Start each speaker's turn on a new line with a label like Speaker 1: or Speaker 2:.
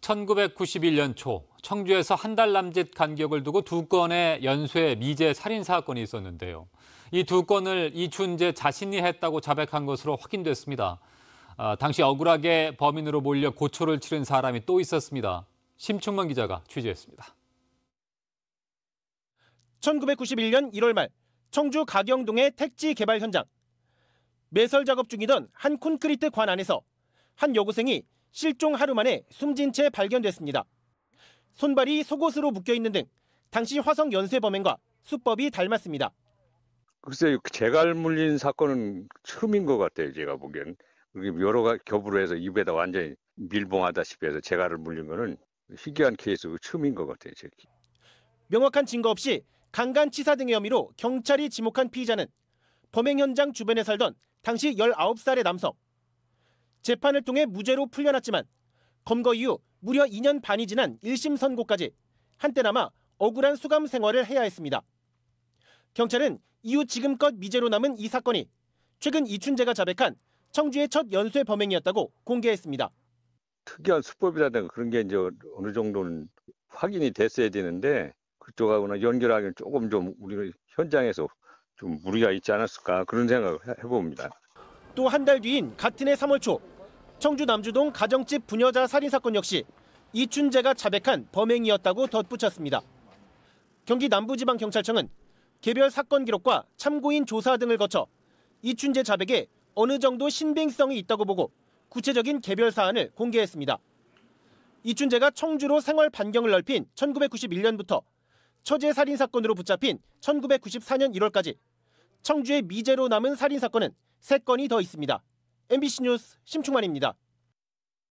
Speaker 1: 1991년 초 청주에서 한 달 남짓 간격을 두고 두 건의 연쇄 미제 살인 사건이 있었는데요. 이 두 건을 이춘재 자신이 했다고 자백한 것으로 확인됐습니다. 아, 당시 억울하게 범인으로 몰려 고초를 치른 사람이 또 있었습니다. 심충만 기자가 취재했습니다.
Speaker 2: 1991년 1월 말 청주 가경동의 택지 개발 현장. 매설 작업 중이던 한 콘크리트 관 안에서 한 여고생이 실종 하루 만에 숨진 채 발견됐습니다. 손발이 속옷으로 묶여 있는 등 당시 화성 연쇄 범행과 수법이 닮았습니다.
Speaker 3: 글쎄 재갈 물린 사건은 처음인 것 같아요. 제가 보기엔 여러 가 겹으로 해서 입에다 완전히 밀봉하다시피 해서 재갈을 물린 거는 희귀한 케이스고 처음인 것 같아요. 제가.
Speaker 2: 명확한 증거 없이 강간치사 등의 혐의로 경찰이 지목한 피의자는 범행 현장 주변에 살던 당시 19살의 남성 재판을 통해 무죄로 풀려났지만 검거 이후 무려 2년 반이 지난 1심 선고까지 한때나마 억울한 수감 생활을 해야 했습니다. 경찰은 이후 지금껏 미제로 남은 이 사건이 최근 이춘재가 자백한 청주의 첫 연쇄 범행이었다고 공개했습니다. 특이한 수법이라든가
Speaker 3: 그런 게 이제 어느 정도는 확인이 됐어야 되는데 그쪽하고는 연결하기는 조금 좀 우리가 현장에서 좀 무리가 있지 않았을까 그런 생각을 해봅니다.
Speaker 2: 또 한 달 뒤인 같은 해 3월 초 청주 남주동 가정집 부녀자 살인사건 역시 이춘재가 자백한 범행이었다고 덧붙였습니다. 경기 남부지방경찰청은 개별 사건 기록과 참고인 조사 등을 거쳐 이춘재 자백에 어느 정도 신빙성이 있다고 보고 구체적인 개별 사안을 공개했습니다. 이춘재가 청주로 생활 반경을 넓힌 1991년부터 처제 살인 사건으로 붙잡힌 1994년 1월까지 청주의 미제로 남은 살인 사건은 3건이 더 있습니다. MBC 뉴스 심충만입니다.